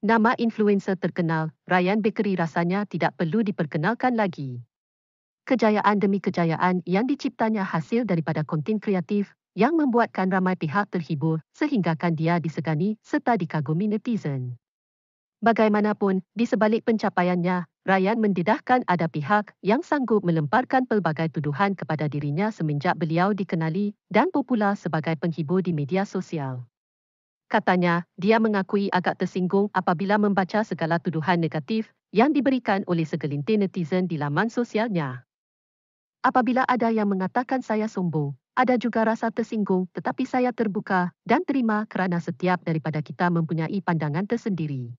Nama influencer terkenal, Ryan Bakery rasanya tidak perlu diperkenalkan lagi. Kejayaan demi kejayaan yang diciptanya hasil daripada konten kreatif yang membuatkan ramai pihak terhibur sehinggakan dia disegani serta dikagumi netizen. Bagaimanapun, di sebalik pencapaiannya, Ryan mendedahkan ada pihak yang sanggup melemparkan pelbagai tuduhan kepada dirinya semenjak beliau dikenali dan popular sebagai penghibur di media sosial katanya, dia mengakui agak tersinggung apabila membaca segala tuduhan negatif yang diberikan oleh segelintir netizen di laman sosialnya. Apabila ada yang mengatakan saya sombong, ada juga rasa tersinggung tetapi saya terbuka dan terima kerana setiap daripada kita mempunyai pandangan tersendiri.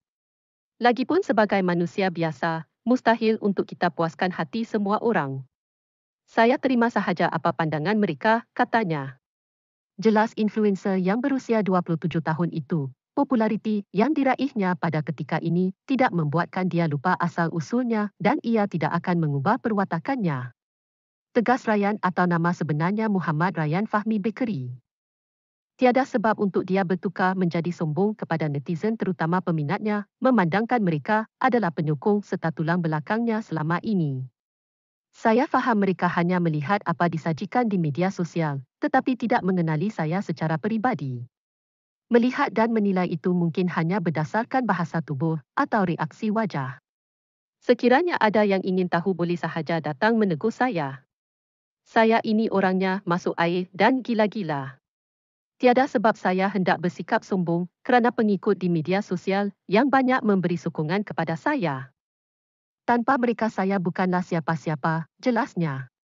Lagipun sebagai manusia biasa, mustahil untuk kita puaskan hati semua orang. Saya terima sahaja apa pandangan mereka, katanya jelas influencer yang berusia 27 tahun itu. Populariti yang diraihnya pada ketika ini tidak membuatkan dia lupa asal-usulnya dan ia tidak akan mengubah perwatakannya. Tegas Ryan atau nama sebenarnya Muhammad Ryan Fahmi Bakery. Tiada sebab untuk dia bertukar menjadi sombong kepada netizen terutama peminatnya, memandangkan mereka adalah penyokong serta tulang belakangnya selama ini. Saya faham mereka hanya melihat apa disajikan di media sosial, tetapi tidak mengenali saya secara peribadi. Melihat dan menilai itu mungkin hanya berdasarkan bahasa tubuh atau reaksi wajah. Sekiranya ada yang ingin tahu boleh sahaja datang menegur saya. Saya ini orangnya masuk air dan gila-gila. Tiada sebab saya hendak bersikap sombong kerana pengikut di media sosial yang banyak memberi sokongan kepada saya. Tanpa mereka saya bukanlah siapa-siapa, jelasnya.